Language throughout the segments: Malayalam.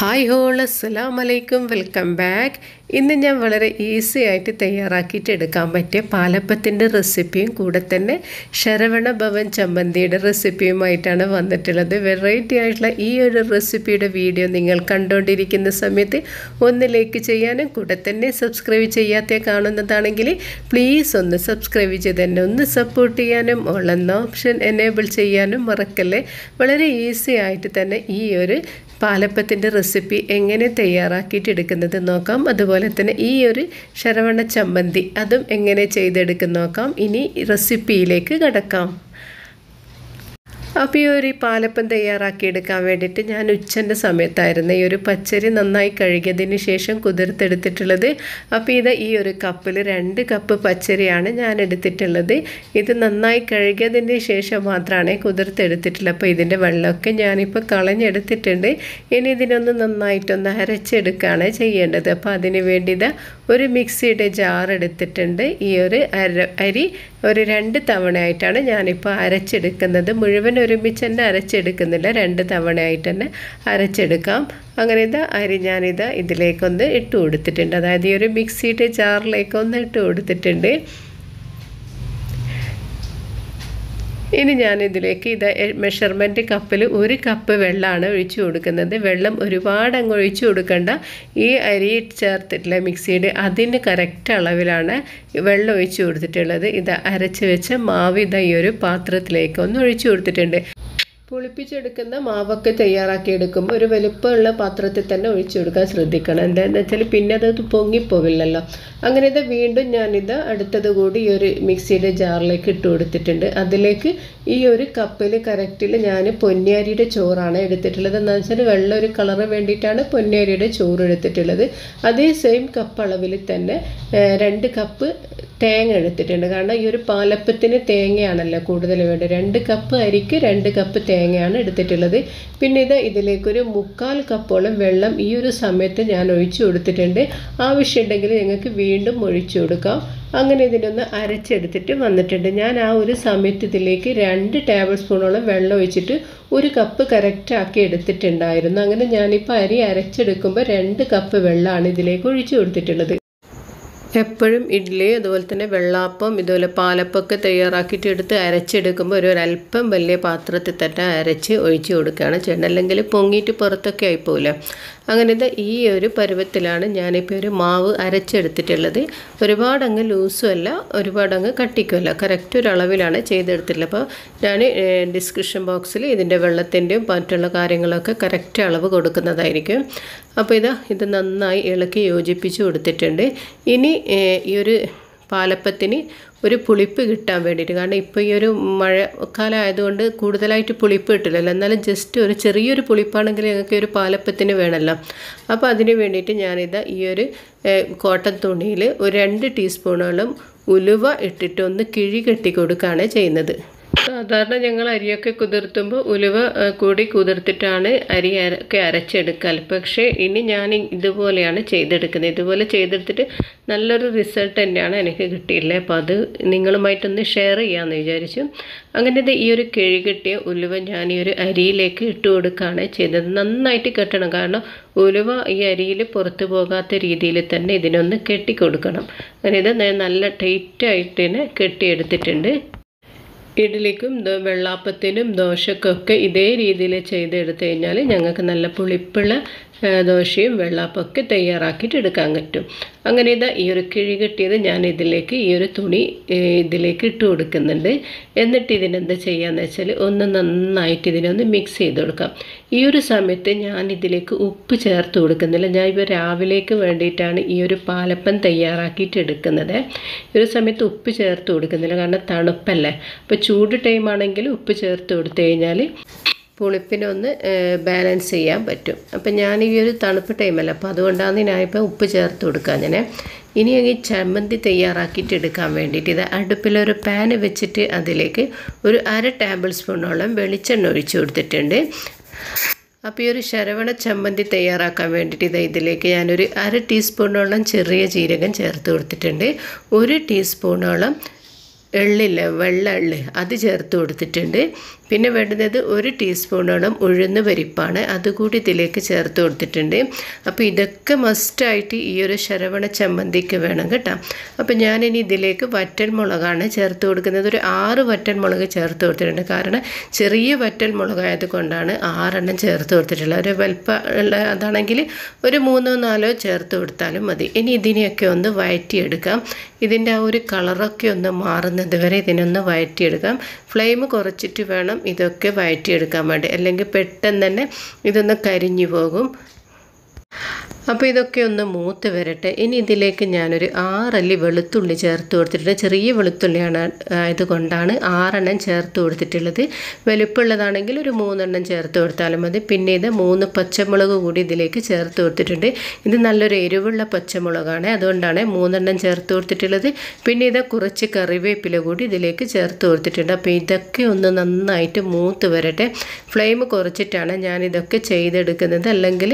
ഹായ് ഹോൾ അസ്സലാം വലൈക്കും വെൽക്കം ബാക്ക് ഇന്ന് ഞാൻ വളരെ ഈസി ആയിട്ട് തയ്യാറാക്കിയിട്ട് എടുക്കാൻ പറ്റിയ പാലപ്പത്തിൻ്റെ റെസിപ്പിയും കൂടെ തന്നെ ശരവണ ഭവൻ ചമ്മന്തിയുടെ റെസിപ്പിയുമായിട്ടാണ് വന്നിട്ടുള്ളത് വെറൈറ്റി ആയിട്ടുള്ള ഈ ഒരു റെസിപ്പിയുടെ വീഡിയോ നിങ്ങൾ കണ്ടുകൊണ്ടിരിക്കുന്ന സമയത്ത് ഒന്ന് ലൈക്ക് ചെയ്യാനും കൂടെ തന്നെ സബ്സ്ക്രൈബ് ചെയ്യാത്ത കാണുന്നതാണെങ്കിൽ പ്ലീസ് ഒന്ന് സബ്സ്ക്രൈബ് ചെയ്ത് തന്നെ ഒന്ന് സപ്പോർട്ട് ചെയ്യാനും ഓൾ ഓപ്ഷൻ എനേബിൾ ചെയ്യാനും മറക്കല്ലേ വളരെ ഈസി ആയിട്ട് തന്നെ ഈ ഒരു പാലപ്പത്തിൻ്റെ റെസിപ്പി എങ്ങനെ തയ്യാറാക്കിയിട്ടെടുക്കുന്നത് നോക്കാം അതുപോലെ തന്നെ ഈ ഒരു ശരവണ ചമ്മന്തി അതും എങ്ങനെ ചെയ്തെടുക്കുന്ന നോക്കാം ഇനി റെസിപ്പിയിലേക്ക് കടക്കാം അപ്പോൾ ഈ ഒരു പാലപ്പം തയ്യാറാക്കിയെടുക്കാൻ വേണ്ടിയിട്ട് ഞാൻ ഉച്ചൻ്റെ സമയത്തായിരുന്നു ഈ ഒരു പച്ചരി നന്നായി കഴുകിയതിന് ശേഷം കുതിർത്തെടുത്തിട്ടുള്ളത് അപ്പോൾ ഇത് ഈ ഒരു കപ്പിൽ രണ്ട് കപ്പ് പച്ചരിയാണ് ഞാൻ എടുത്തിട്ടുള്ളത് ഇത് നന്നായി കഴുകിയതിന് ശേഷം മാത്രമാണ് കുതിർത്തെടുത്തിട്ടുള്ളത് അപ്പോൾ ഇതിൻ്റെ വെള്ളമൊക്കെ ഞാനിപ്പോൾ കളഞ്ഞെടുത്തിട്ടുണ്ട് ഇനി ഇതിനൊന്ന് നന്നായിട്ടൊന്ന് അരച്ചെടുക്കുകയാണ് ചെയ്യേണ്ടത് അപ്പോൾ അതിന് വേണ്ടി ഇത് ഒരു മിക്സിയുടെ ജാർ എടുത്തിട്ടുണ്ട് ഈ ഒരു അരി ഒരു രണ്ട് തവണയായിട്ടാണ് ഞാനിപ്പോൾ അരച്ചെടുക്കുന്നത് മുഴുവൻ ഒരുമിച്ച് തന്നെ അരച്ചെടുക്കുന്നില്ല രണ്ട് തവണയായിട്ട് തന്നെ അരച്ചെടുക്കാം അങ്ങനെ ഇത് അരി ഞാനിത് ഇതിലേക്കൊന്ന് ഇട്ട് കൊടുത്തിട്ടുണ്ട് അതായത് ഈ ഒരു മിക്സിയുടെ ജാറിലേക്കൊന്ന് ഇട്ട് കൊടുത്തിട്ടുണ്ട് ഇനി ഞാനിതിലേക്ക് ഇത് മെഷർമെൻറ്റ് കപ്പിൽ ഒരു കപ്പ് വെള്ളമാണ് ഒഴിച്ചു കൊടുക്കുന്നത് വെള്ളം ഒരുപാട് അങ്ങ് ഒഴിച്ചു കൊടുക്കേണ്ട ഈ അരി ചേർത്തിട്ടുള്ള മിക്സിയുടെ അതിന് കറക്റ്റ് അളവിലാണ് വെള്ളം ഒഴിച്ചു കൊടുത്തിട്ടുള്ളത് ഇത് അരച്ച് വെച്ച മാവിത ഈ ഒരു പാത്രത്തിലേക്ക് ഒന്ന് ഒഴിച്ചു കൊടുത്തിട്ടുണ്ട് പുളിപ്പിച്ചെടുക്കുന്ന മാവൊക്കെ തയ്യാറാക്കി എടുക്കുമ്പോൾ ഒരു വലുപ്പമുള്ള പാത്രത്തിൽ തന്നെ ഒഴിച്ചു കൊടുക്കാൻ ശ്രദ്ധിക്കണം എന്താണെന്ന് വെച്ചാൽ പിന്നെ അത് പൊങ്ങിപ്പോവില്ലല്ലോ അങ്ങനെ ഇത് വീണ്ടും ഞാനിത് അടുത്തത് കൂടി ഈ ഒരു മിക്സിയുടെ ജാറിലേക്ക് ഇട്ട് കൊടുത്തിട്ടുണ്ട് അതിലേക്ക് ഈ ഒരു കപ്പിൽ കറക്റ്റിൽ ഞാൻ പൊന്നിയരിയുടെ ചോറാണ് എടുത്തിട്ടുള്ളത് എന്താണെന്ന് വെച്ചാൽ വെള്ള ഒരു കളറ് വേണ്ടിയിട്ടാണ് പൊന്നിയരിയുടെ ചോറ് എടുത്തിട്ടുള്ളത് അതേ സെയിം കപ്പ് അളവിൽ തന്നെ രണ്ട് കപ്പ് തേങ്ങ എടുത്തിട്ടുണ്ട് കാരണം ഈ ഒരു പാലപ്പത്തിന് തേങ്ങയാണല്ലോ കൂടുതൽ വേണ്ടത് രണ്ട് കപ്പ് അരിക്ക് രണ്ട് കപ്പ് തേങ്ങയാണ് എടുത്തിട്ടുള്ളത് പിന്നെ ഇത് ഇതിലേക്കൊരു മുക്കാൽ കപ്പോളം വെള്ളം ഈ ഒരു സമയത്ത് ഞാൻ ഒഴിച്ചു കൊടുത്തിട്ടുണ്ട് ആവശ്യമുണ്ടെങ്കിൽ നിങ്ങൾക്ക് വീണ്ടും ഒഴിച്ചു കൊടുക്കാം അങ്ങനെ ഇതിനൊന്ന് അരച്ചെടുത്തിട്ട് വന്നിട്ടുണ്ട് ഞാൻ ആ ഒരു സമയത്ത് ഇതിലേക്ക് രണ്ട് ടേബിൾ സ്പൂണോളം വെള്ളം ഒഴിച്ചിട്ട് ഒരു കപ്പ് കറക്റ്റാക്കി എടുത്തിട്ടുണ്ടായിരുന്നു അങ്ങനെ ഞാനിപ്പോൾ അരി അരച്ചെടുക്കുമ്പോൾ രണ്ട് കപ്പ് വെള്ളമാണ് ഇതിലേക്ക് ഒഴിച്ചു കൊടുത്തിട്ടുള്ളത് എപ്പോഴും ഇഡ്ഡലി അതുപോലെ തന്നെ വെള്ളാപ്പം ഇതുപോലെ പാലപ്പമൊക്കെ തയ്യാറാക്കിയിട്ട് എടുത്ത് അരച്ചെടുക്കുമ്പോൾ ഒരു ഒരല്പം വലിയ പാത്രത്തിൽ തന്നെ അരച്ച് ഒഴിച്ച് കൊടുക്കുകയാണ് ചെയ്യേണ്ടത് അല്ലെങ്കിൽ പൊങ്ങിയിട്ട് പുറത്തൊക്കെ ആയിപ്പോവില്ല അങ്ങനെ ഇത് ഈ ഒരു പരുവത്തിലാണ് ഞാനിപ്പോൾ ഒരു മാവ് അരച്ചെടുത്തിട്ടുള്ളത് ഒരുപാട് അങ്ങ് ലൂസും അല്ല ഒരുപാട് അങ്ങ് കട്ടിക്കുമല്ല കറക്റ്റ് ഒരു അളവിലാണ് ചെയ്തെടുത്തിട്ടുള്ളത് അപ്പോൾ ഞാൻ ഡിസ്ക്രിപ്ഷൻ ബോക്സിൽ ഇതിൻ്റെ വെള്ളത്തിൻ്റെയും മറ്റുള്ള കാര്യങ്ങളൊക്കെ കറക്റ്റ് അളവ് കൊടുക്കുന്നതായിരിക്കും അപ്പോൾ ഇതാ ഇത് നന്നായി ഇളക്കി യോജിപ്പിച്ച് കൊടുത്തിട്ടുണ്ട് ഇനി ഈ ഒരു പാലപ്പത്തിന് ഒരു പുളിപ്പ് കിട്ടാൻ വേണ്ടിയിട്ട് കാരണം ഇപ്പോൾ ഈ ഒരു മഴക്കാലം ആയതുകൊണ്ട് കൂടുതലായിട്ട് പുളിപ്പ് കിട്ടില്ലല്ലോ എന്നാലും ജസ്റ്റ് ഒരു ചെറിയൊരു പുളിപ്പാണെങ്കിൽ ഞങ്ങൾക്ക് ഒരു പാലപ്പത്തിന് വേണമല്ലോ അപ്പോൾ അതിന് വേണ്ടിയിട്ട് ഞാനിത് ഈ ഒരു കോട്ടൺ തുണിയിൽ ഒരു രണ്ട് ടീസ്പൂണോളം ഉലുവ ഇട്ടിട്ട് ഒന്ന് കിഴി കെട്ടി കൊടുക്കുകയാണ് ചെയ്യുന്നത് സാധാരണ ഞങ്ങൾ അരിയൊക്കെ കുതിർത്തുമ്പോൾ ഉലുവ കൂടി കുതിർത്തിട്ടാണ് അരി ഒക്കെ അരച്ചെടുക്കൽ പക്ഷേ ഇനി ഞാൻ ഇതുപോലെയാണ് ചെയ്തെടുക്കുന്നത് ഇതുപോലെ ചെയ്തെടുത്തിട്ട് നല്ലൊരു റിസൾട്ട് തന്നെയാണ് എനിക്ക് കിട്ടിയില്ലേ അപ്പോൾ അത് നിങ്ങളുമായിട്ടൊന്ന് ഷെയർ ചെയ്യാമെന്ന് വിചാരിച്ചു അങ്ങനെ ഈ ഒരു കിട്ടിയ ഉലുവ ഞാൻ ഈ ഒരു അരിയിലേക്ക് ഇട്ട് കൊടുക്കുകയാണ് ചെയ്തത് നന്നായിട്ട് കെട്ടണം കാരണം ഉലുവ ഈ അരിയിൽ പുറത്തു പോകാത്ത രീതിയിൽ തന്നെ ഇതിനൊന്ന് കെട്ടി കൊടുക്കണം അങ്ങനെ ഇത് നല്ല ടൈറ്റായിട്ട് തന്നെ കെട്ടിയെടുത്തിട്ടുണ്ട് ഇഡ്ഡലിക്കും വെള്ളാപ്പത്തിനും ദോശക്കൊക്കെ ഇതേ രീതിയിൽ ചെയ്തെടുത്തു കഴിഞ്ഞാൽ ഞങ്ങൾക്ക് നല്ല പുളിപ്പുള്ള ദോശയും വെള്ളാപ്പൊക്കെ തയ്യാറാക്കിയിട്ട് എടുക്കാൻ പറ്റും അങ്ങനെ ഇതാ ഈ ഒരു കിഴി കിട്ടിയത് ഞാൻ ഇതിലേക്ക് ഈ ഒരു തുണി ഇതിലേക്ക് ഇട്ട് കൊടുക്കുന്നുണ്ട് എന്നിട്ട് ഇതിനെന്താ എന്ന് വെച്ചാൽ ഒന്ന് നന്നായിട്ട് ഇതിനെ ഒന്ന് മിക്സ് ചെയ്ത് കൊടുക്കാം ഈ ഒരു സമയത്ത് ഞാൻ ഇതിലേക്ക് ഉപ്പ് ചേർത്ത് കൊടുക്കുന്നില്ല ഞാൻ ഇപ്പോൾ രാവിലേക്ക് വേണ്ടിയിട്ടാണ് ഈ ഒരു പാലപ്പം തയ്യാറാക്കിയിട്ട് എടുക്കുന്നത് ഈ ഒരു സമയത്ത് ഉപ്പ് ചേർത്ത് കൊടുക്കുന്നില്ല കാരണം തണുപ്പല്ലേ അപ്പോൾ ചൂട് ടൈമാണെങ്കിൽ ഉപ്പ് ചേർത്ത് കൊടുത്തു കഴിഞ്ഞാൽ പുളിപ്പിനൊന്ന് ബാലൻസ് ചെയ്യാൻ പറ്റും അപ്പം ഞാൻ ഈ ഒരു തണുപ്പ് ടൈമല്ല അപ്പോൾ അതുകൊണ്ടാണ് ഞാനിപ്പോൾ ഉപ്പ് ചേർത്ത് കൊടുക്കുക അങ്ങനെ ഇനി ഈ ചമ്മന്തി തയ്യാറാക്കിയിട്ട് എടുക്കാൻ വേണ്ടിയിട്ട് ഇത് അടുപ്പിലൊരു പാൻ വെച്ചിട്ട് അതിലേക്ക് ഒരു അര ടേബിൾ സ്പൂണോളം വെളിച്ചെണ്ണ ഒഴിച്ചു കൊടുത്തിട്ടുണ്ട് അപ്പോൾ ഈ ഒരു ശരവണ ചമ്മന്തി തയ്യാറാക്കാൻ വേണ്ടിയിട്ട് ഇത് ഇതിലേക്ക് ഞാനൊരു അര ടീസ്പൂണോളം ചെറിയ ജീരകം ചേർത്ത് കൊടുത്തിട്ടുണ്ട് ഒരു ടീസ്പൂണോളം എള്ളില്ലേ വെള്ള എള്ള് അത് ചേർത്ത് കൊടുത്തിട്ടുണ്ട് പിന്നെ വേണ്ടുന്നത് ഒരു ടീസ്പൂണോളം ഉഴുന്ന് പരിപ്പാണ് അതുകൂടി ഇതിലേക്ക് ചേർത്ത് കൊടുത്തിട്ടുണ്ട് അപ്പോൾ ഇതൊക്കെ മസ്റ്റായിട്ട് ഈ ഒരു ശരവണ ചമ്മന്തിക്ക് വേണം കേട്ടോ അപ്പോൾ ഞാനിനി ഇതിലേക്ക് വറ്റൽ മുളകാണ് ചേർത്ത് കൊടുക്കുന്നത് ഒരു ആറ് വറ്റൽ മുളക് ചേർത്ത് കൊടുത്തിട്ടുണ്ട് കാരണം ചെറിയ വറ്റൽ മുളകായത് കൊണ്ടാണ് ആറെണ്ണം ചേർത്ത് കൊടുത്തിട്ടുള്ളത് ഒരു ഉള്ള അതാണെങ്കിൽ ഒരു മൂന്നോ നാലോ ചേർത്ത് കൊടുത്താലും മതി ഇനി ഇതിനെയൊക്കെ ഒന്ന് വയറ്റിയെടുക്കാം ഇതിൻ്റെ ആ ഒരു കളറൊക്കെ ഒന്ന് മാറുന്നത് വരെ ഇതിനൊന്ന് വഴറ്റിയെടുക്കാം ഫ്ലെയിം കുറച്ചിട്ട് വേണം ഇതൊക്കെ വഴറ്റിയെടുക്കാൻ വേണ്ടി അല്ലെങ്കിൽ പെട്ടെന്ന് തന്നെ ഇതൊന്ന് കരിഞ്ഞു പോകും അപ്പോൾ ഇതൊക്കെ ഒന്ന് മൂത്ത് വരട്ടെ ഇനി ഇതിലേക്ക് ഞാനൊരു ആറല്ലി വെളുത്തുള്ളി ചേർത്ത് കൊടുത്തിട്ടുണ്ട് ചെറിയ വെളുത്തുള്ളിയാണ് ഇതുകൊണ്ടാണ് ആറെണ്ണം ചേർത്ത് കൊടുത്തിട്ടുള്ളത് വലുപ്പമുള്ളതാണെങ്കിൽ ഒരു മൂന്നെണ്ണം ചേർത്ത് കൊടുത്താലും മതി പിന്നെ ഇത് മൂന്ന് പച്ചമുളക് കൂടി ഇതിലേക്ക് ചേർത്ത് കൊടുത്തിട്ടുണ്ട് ഇത് നല്ലൊരു എരിവുള്ള പച്ചമുളകാണ് അതുകൊണ്ടാണ് മൂന്നെണ്ണം ചേർത്ത് കൊടുത്തിട്ടുള്ളത് പിന്നെ ഇത് കുറച്ച് കറിവേപ്പില കൂടി ഇതിലേക്ക് ചേർത്ത് കൊടുത്തിട്ടുണ്ട് അപ്പോൾ ഇതൊക്കെ ഒന്ന് നന്നായിട്ട് മൂത്ത് വരട്ടെ ഫ്ലെയിം കുറച്ചിട്ടാണ് ഞാനിതൊക്കെ ചെയ്തെടുക്കുന്നത് അല്ലെങ്കിൽ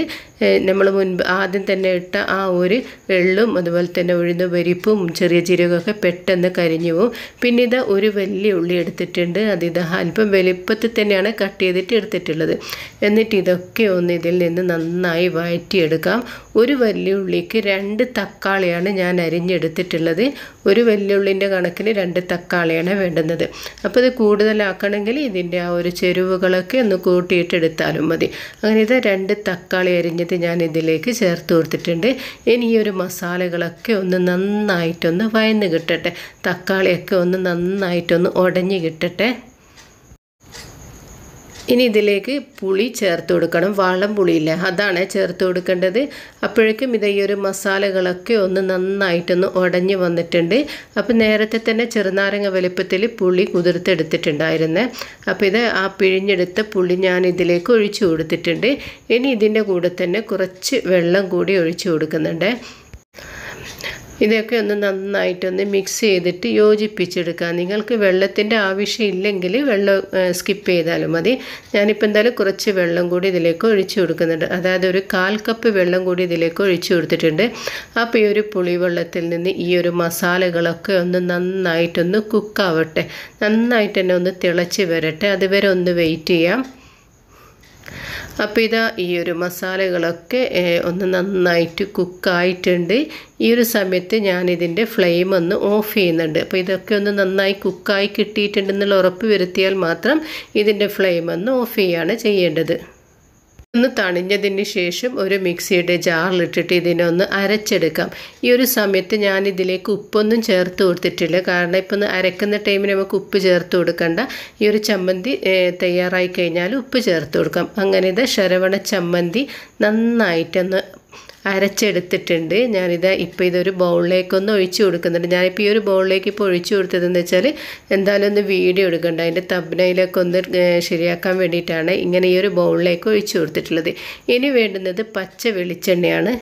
നമ്മൾ മുൻപ് ആദ്യം തന്നെ ഇട്ട ആ ഒരു എള്ളും അതുപോലെ തന്നെ ഉഴുന്ന പരിപ്പും ചെറിയ ജീരകമൊക്കെ പെട്ടെന്ന് കരിഞ്ഞു പോവും പിന്നെ ഇത് ഒരു വലിയ ഉള്ളി എടുത്തിട്ടുണ്ട് ഇത് അല്പം വലിപ്പത്തിൽ തന്നെയാണ് കട്ട് ചെയ്തിട്ട് എടുത്തിട്ടുള്ളത് എന്നിട്ട് ഇതൊക്കെ ഒന്ന് ഇതിൽ നിന്ന് നന്നായി വഴറ്റിയെടുക്കാം ഒരു വലിയ ഉള്ളിക്ക് രണ്ട് തക്കാളിയാണ് ഞാൻ അരിഞ്ഞെടുത്തിട്ടുള്ളത് ഒരു വലിയ ഉള്ളിൻ്റെ കണക്കിന് രണ്ട് തക്കാളിയാണ് വേണ്ടുന്നത് അപ്പോൾ ഇത് കൂടുതലാക്കണമെങ്കിൽ ഇതിൻ്റെ ആ ഒരു ചെരുവുകളൊക്കെ ഒന്ന് കൂട്ടിയിട്ടെടുത്താലും മതി അങ്ങനെ ഇത് രണ്ട് തക്കാളി അരിഞ്ഞത് ഞാൻ ഇതിലേക്ക് ചെ ചേർത്ത് കൊടുത്തിട്ടുണ്ട് ഇനി ഈ ഒരു മസാലകളൊക്കെ ഒന്ന് നന്നായിട്ടൊന്ന് വയന്ന് കിട്ടട്ടെ തക്കാളിയൊക്കെ ഒന്ന് നന്നായിട്ടൊന്ന് ഉടഞ്ഞ് കിട്ടട്ടെ ഇനി ഇതിലേക്ക് പുളി ചേർത്ത് കൊടുക്കണം വാളം പുളിയില്ല അതാണ് ചേർത്ത് കൊടുക്കേണ്ടത് അപ്പോഴേക്കും ഇത് ഈ ഒരു മസാലകളൊക്കെ ഒന്ന് നന്നായിട്ടൊന്ന് ഉടഞ്ഞു വന്നിട്ടുണ്ട് അപ്പോൾ നേരത്തെ തന്നെ ചെറുനാരങ്ങ വലിപ്പത്തിൽ പുളി കുതിർത്തെടുത്തിട്ടുണ്ടായിരുന്നെ അപ്പോൾ ഇത് ആ പിഴിഞ്ഞെടുത്ത പുളി ഞാൻ ഇതിലേക്ക് ഒഴിച്ചു കൊടുത്തിട്ടുണ്ട് ഇനി ഇതിൻ്റെ കൂടെ തന്നെ കുറച്ച് വെള്ളം കൂടി ഒഴിച്ചു കൊടുക്കുന്നുണ്ട് ഇതൊക്കെ ഒന്ന് നന്നായിട്ടൊന്ന് മിക്സ് ചെയ്തിട്ട് യോജിപ്പിച്ചെടുക്കുക നിങ്ങൾക്ക് വെള്ളത്തിൻ്റെ ആവശ്യമില്ലെങ്കിൽ വെള്ളം സ്കിപ്പ് ചെയ്താലും മതി ഞാനിപ്പോൾ എന്തായാലും കുറച്ച് വെള്ളം കൂടി ഇതിലേക്ക് ഒഴിച്ചു കൊടുക്കുന്നുണ്ട് അതായത് ഒരു കാൽ കപ്പ് വെള്ളം കൂടി ഇതിലേക്ക് ഒഴിച്ചു കൊടുത്തിട്ടുണ്ട് അപ്പോൾ ഈ ഒരു പുളിവെള്ളത്തിൽ നിന്ന് ഈ ഒരു മസാലകളൊക്കെ ഒന്ന് നന്നായിട്ടൊന്ന് കുക്കാവട്ടെ നന്നായിട്ട് തന്നെ ഒന്ന് തിളച്ച് വരട്ടെ അതുവരെ ഒന്ന് വെയിറ്റ് ചെയ്യാം അപ്പോൾ ഇതാ ഈ ഒരു മസാലകളൊക്കെ ഒന്ന് നന്നായിട്ട് കുക്കായിട്ടുണ്ട് ഈ ഒരു സമയത്ത് ഞാനിതിൻ്റെ ഫ്ലെയിം ഒന്ന് ഓഫ് ചെയ്യുന്നുണ്ട് അപ്പോൾ ഇതൊക്കെ ഒന്ന് നന്നായി കുക്കായി കിട്ടിയിട്ടുണ്ടെന്നുള്ള ഉറപ്പ് വരുത്തിയാൽ മാത്രം ഇതിൻ്റെ ഫ്ലെയിം ഒന്ന് ഓഫ് ചെയ്യുകയാണ് ചെയ്യേണ്ടത് ഒന്ന് തണിഞ്ഞതിന് ശേഷം ഒരു മിക്സിയുടെ ജാറിലിട്ടിട്ട് ഇതിനൊന്ന് അരച്ചെടുക്കാം ഈ ഒരു സമയത്ത് ഞാൻ ഇതിലേക്ക് ഉപ്പൊന്നും ചേർത്ത് കൊടുത്തിട്ടില്ല കാരണം ഇപ്പം ഒന്ന് അരക്കുന്ന ടൈമിൽ നമുക്ക് ഉപ്പ് ചേർത്ത് കൊടുക്കണ്ട ഈ ഒരു ചമ്മന്തി തയ്യാറായി കഴിഞ്ഞാൽ ഉപ്പ് ചേർത്ത് കൊടുക്കാം അങ്ങനെ ഇത് ശരവണ ചമ്മന്തി നന്നായിട്ടൊന്ന് അരച്ചെടുത്തിട്ടുണ്ട് ഞാനിത് ഇപ്പോൾ ഇതൊരു ബൗളിലേക്കൊന്ന് ഒഴിച്ചു കൊടുക്കുന്നുണ്ട് ഞാനിപ്പോൾ ഈ ഒരു ബൗളിലേക്ക് ഇപ്പോൾ ഒഴിച്ചു കൊടുത്തതെന്ന് വെച്ചാൽ എന്തായാലും ഒന്ന് വീഡിയോ എടുക്കണ്ട അതിൻ്റെ തബ്നയിലൊക്കെ ഒന്ന് ശരിയാക്കാൻ വേണ്ടിയിട്ടാണ് ഇങ്ങനെ ഈ ഒരു ബൗളിലേക്ക് ഒഴിച്ചു കൊടുത്തിട്ടുള്ളത് ഇനി വേണ്ടുന്നത് പച്ച വെളിച്ചെണ്ണയാണ്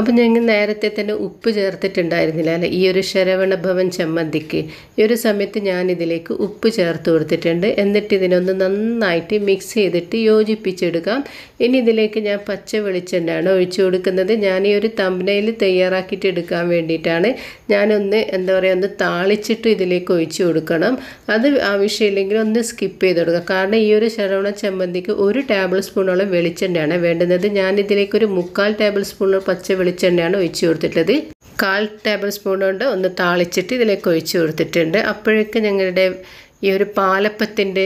അപ്പം ഞങ്ങൾ നേരത്തെ തന്നെ ഉപ്പ് ചേർത്തിട്ടുണ്ടായിരുന്നില്ല അല്ല ഈ ഒരു ശരവണ ഭവൻ ചമ്മന്തിക്ക് ഈ ഒരു സമയത്ത് ഞാനിതിലേക്ക് ഉപ്പ് ചേർത്ത് കൊടുത്തിട്ടുണ്ട് എന്നിട്ട് ഇതിനൊന്ന് നന്നായിട്ട് മിക്സ് ചെയ്തിട്ട് യോജിപ്പിച്ചെടുക്കാം ഇനി ഇതിലേക്ക് ഞാൻ പച്ച വെളിച്ചെണ്ണയാണ് ഒഴിച്ചു കൊടുക്കുന്നത് ഞാൻ ഈ ഒരു തമ്പനയിൽ തയ്യാറാക്കിയിട്ട് എടുക്കാൻ വേണ്ടിയിട്ടാണ് ഞാനൊന്ന് എന്താ പറയുക ഒന്ന് താളിച്ചിട്ട് ഇതിലേക്ക് ഒഴിച്ചു കൊടുക്കണം അത് ആവശ്യമില്ലെങ്കിൽ ഒന്ന് സ്കിപ്പ് ചെയ്ത് കൊടുക്കാം കാരണം ഈ ഒരു ശരവണ ചമ്മന്തിക്ക് ഒരു ടേബിൾ സ്പൂണോളം വെളിച്ചെണ്ണയാണ് വേണ്ടുന്നത് ഞാനിതിലേക്ക് ഒരു മുക്കാൽ ടേബിൾ സ്പൂണോ പച്ച വെളിച്ചെണ്ണയാണ് ഒഴിച്ചു കൊടുത്തിട്ടുള്ളത് കാൽ ടേബിൾ സ്പൂൺ കൊണ്ട് ഒന്ന് താളിച്ചിട്ട് ഇതിലേക്ക് ഒഴിച്ചു കൊടുത്തിട്ടുണ്ട് അപ്പോഴേക്ക് ഞങ്ങളുടെ ഈ ഒരു പാലപ്പത്തിൻ്റെ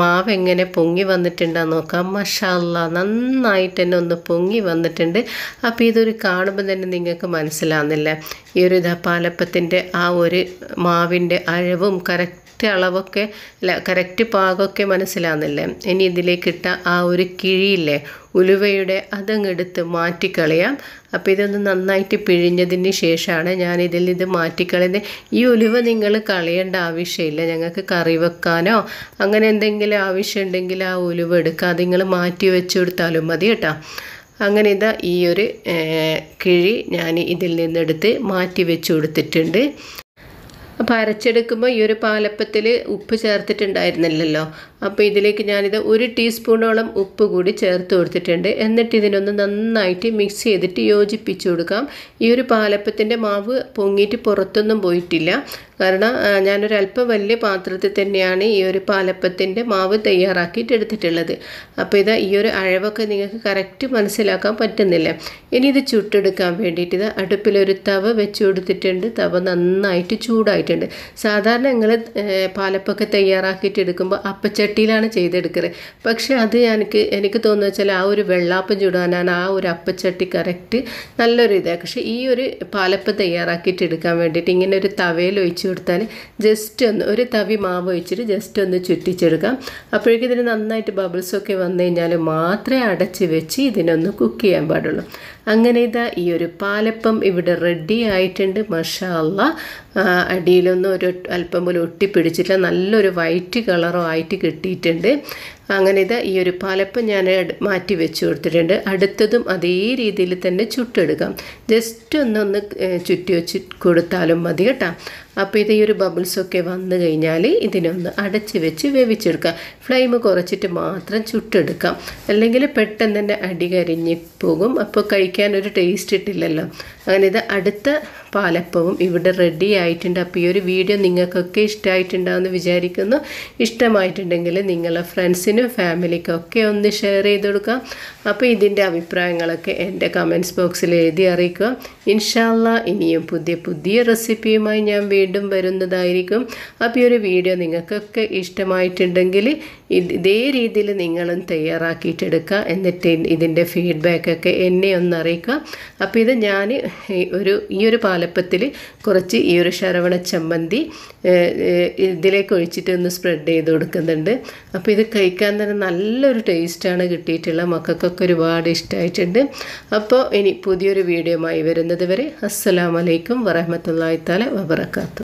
മാവ് എങ്ങനെ പൊങ്ങി വന്നിട്ടുണ്ടെന്ന് നോക്കാം മഷാല്ല നന്നായിട്ട് തന്നെ ഒന്ന് പൊങ്ങി വന്നിട്ടുണ്ട് അപ്പോൾ ഇതൊരു കാണുമ്പോൾ തന്നെ നിങ്ങൾക്ക് മനസ്സിലാകുന്നില്ല ഈ ഒരു പാലപ്പത്തിൻ്റെ ആ ഒരു മാവിൻ്റെ അഴവും കറക്റ്റ് കറക്റ്റ് അളവൊക്കെ അല്ല കറക്റ്റ് പാകമൊക്കെ മനസ്സിലാകുന്നില്ലേ ഇനി ഇതിലേക്കിട്ട ആ ഒരു കിഴിയില്ലേ ഉലുവയുടെ അതങ്ങെടുത്ത് മാറ്റിക്കളയാം അപ്പോൾ ഇതൊന്ന് നന്നായിട്ട് പിഴിഞ്ഞതിന് ശേഷമാണ് ഞാൻ ഇതിൽ ഇത് മാറ്റിക്കളയുന്നത് ഈ ഉലുവ നിങ്ങൾ കളയേണ്ട ആവശ്യമില്ല ഞങ്ങൾക്ക് കറി വെക്കാനോ അങ്ങനെ എന്തെങ്കിലും ആവശ്യമുണ്ടെങ്കിൽ ആ ഉലുവ എടുക്കുക അത് നിങ്ങൾ മാറ്റി വെച്ച് കൊടുത്താലും മതി കേട്ടോ അങ്ങനെ ഇതാ ഈ ഒരു കിഴി ഞാൻ ഇതിൽ നിന്നെടുത്ത് മാറ്റി വെച്ച് കൊടുത്തിട്ടുണ്ട് അപ്പോൾ അരച്ചെടുക്കുമ്പോൾ ഈ ഒരു പാലപ്പത്തിൽ ഉപ്പ് ചേർത്തിട്ടുണ്ടായിരുന്നില്ലല്ലോ അപ്പോൾ ഇതിലേക്ക് ഞാനിത് ഒരു ടീസ്പൂണോളം ഉപ്പ് കൂടി ചേർത്ത് കൊടുത്തിട്ടുണ്ട് എന്നിട്ട് ഇതിനൊന്ന് നന്നായിട്ട് മിക്സ് ചെയ്തിട്ട് യോജിപ്പിച്ചു കൊടുക്കാം ഈ ഒരു പാലപ്പത്തിൻ്റെ മാവ് പൊങ്ങിയിട്ട് പുറത്തൊന്നും പോയിട്ടില്ല കാരണം ഞാനൊരല്പം വലിയ പാത്രത്തിൽ തന്നെയാണ് ഈ ഒരു പാലപ്പത്തിൻ്റെ മാവ് തയ്യാറാക്കിയിട്ട് എടുത്തിട്ടുള്ളത് അപ്പോൾ ഇത് ഈ ഒരു അഴവൊക്കെ നിങ്ങൾക്ക് കറക്റ്റ് മനസ്സിലാക്കാൻ പറ്റുന്നില്ല ഇനി ഇത് ചുട്ടെടുക്കാൻ വേണ്ടിയിട്ട് ഇത് അടുപ്പിലൊരു തവ വെച്ച് കൊടുത്തിട്ടുണ്ട് തവ നന്നായിട്ട് ചൂടായിട്ടുണ്ട് സാധാരണ നിങ്ങൾ പാലപ്പൊക്കെ തയ്യാറാക്കിയിട്ട് എടുക്കുമ്പോൾ അപ്പച്ചട്ടി ചട്ടിയിലാണ് ചെയ്തെടുക്കുന്നത് പക്ഷേ അത് എനിക്ക് എനിക്ക് തോന്നുന്നു വെച്ചാൽ ആ ഒരു വെള്ളാപ്പം ചുടാനാണ് ആ ഒരു അപ്പച്ചട്ടി കറക്റ്റ് നല്ലൊരു ഇതാണ് പക്ഷേ ഈ ഒരു പാലപ്പം തയ്യാറാക്കിയിട്ട് എടുക്കാൻ വേണ്ടിയിട്ട് ഇങ്ങനെ ഒരു തവയിൽ ഒഴിച്ചു കൊടുത്താൽ ജസ്റ്റ് ഒന്ന് ഒരു തവി മാവ് ഒഴിച്ചിട്ട് ജസ്റ്റ് ഒന്ന് ചുറ്റിച്ചെടുക്കാം അപ്പോഴേക്കും ഇതിന് നന്നായിട്ട് ബബിൾസൊക്കെ വന്നു കഴിഞ്ഞാൽ മാത്രമേ അടച്ച് വെച്ച് ഇതിനൊന്ന് കുക്ക് ചെയ്യാൻ പാടുള്ളൂ അങ്ങനെ ഇതാ ഈ ഒരു പാലപ്പം ഇവിടെ റെഡി ആയിട്ടുണ്ട് മഷാല്ല അടിയിലൊന്നും ഒരു അല്പം പോലും ഒട്ടിപ്പിടിച്ചിട്ടില്ല നല്ലൊരു വൈറ്റ് കളറോ ആയിട്ട് കിട്ടിയിട്ടുണ്ട് അങ്ങനെ ഇത് ഈ ഒരു പാലപ്പം ഞാൻ മാറ്റി വെച്ച് കൊടുത്തിട്ടുണ്ട് അടുത്തതും അതേ രീതിയിൽ തന്നെ ചുട്ടെടുക്കാം ജസ്റ്റ് ഒന്നൊന്ന് ചുറ്റി വെച്ച് കൊടുത്താലും മതി കേട്ടോ അപ്പോൾ ഇത് ഈ ഒരു ബബിൾസൊക്കെ വന്നു കഴിഞ്ഞാൽ ഇതിനൊന്ന് അടച്ച് വെച്ച് വേവിച്ചെടുക്കുക ഫ്ലെയിം കുറച്ചിട്ട് മാത്രം ചുട്ടെടുക്കാം അല്ലെങ്കിൽ പെട്ടെന്ന് തന്നെ അടി കരിഞ്ഞ് പോകും അപ്പോൾ കഴിക്കാൻ ഒരു ടേസ്റ്റ് ഇട്ടില്ലല്ലോ അങ്ങനെ ഇത് അടുത്ത പാലപ്പവും ഇവിടെ റെഡി ആയിട്ടുണ്ട് അപ്പോൾ ഈ ഒരു വീഡിയോ നിങ്ങൾക്കൊക്കെ ഇഷ്ടമായിട്ടുണ്ടാവുമെന്ന് വിചാരിക്കുന്നു ഇഷ്ടമായിട്ടുണ്ടെങ്കിൽ നിങ്ങളെ ഫ്രണ്ട്സിനും ഫാമിലിക്കൊക്കെ ഒന്ന് ഷെയർ ചെയ്ത് കൊടുക്കാം അപ്പോൾ ഇതിൻ്റെ അഭിപ്രായങ്ങളൊക്കെ എൻ്റെ കമൻസ് ബോക്സിൽ എഴുതി അറിയിക്കുക ഇൻഷാല്ല ഇനിയും പുതിയ പുതിയ റെസിപ്പിയുമായി ഞാൻ വീ വീണ്ടും വരുന്നതായിരിക്കും അപ്പോൾ ഈ ഒരു വീഡിയോ നിങ്ങൾക്കൊക്കെ ഇഷ്ടമായിട്ടുണ്ടെങ്കിൽ ഇതേ രീതിയിൽ നിങ്ങളും തയ്യാറാക്കിയിട്ടെടുക്കുക എന്നിട്ട് ഇതിൻ്റെ ഫീഡ്ബാക്കൊക്കെ എന്നെ ഒന്ന് അറിയിക്കുക അപ്പോൾ ഇത് ഞാൻ ഒരു ഈ ഒരു പാലപ്പത്തിൽ കുറച്ച് ഈ ഒരു ശരവണ ചമ്മന്തി ഇതിലേക്ക് ഒഴിച്ചിട്ട് ഒന്ന് സ്പ്രെഡ് ചെയ്ത് കൊടുക്കുന്നുണ്ട് അപ്പോൾ ഇത് കഴിക്കാൻ തന്നെ നല്ലൊരു ടേസ്റ്റാണ് കിട്ടിയിട്ടുള്ള മക്കൾക്കൊക്കെ ഒരുപാട് ഇഷ്ടമായിട്ടുണ്ട് അപ്പോൾ ഇനി പുതിയൊരു വീഡിയോ ായി വരുന്നത് വരെ അസ്സലാമലൈക്കും വറഹമത്തല്ലാത്താല വബർക്കാത്തു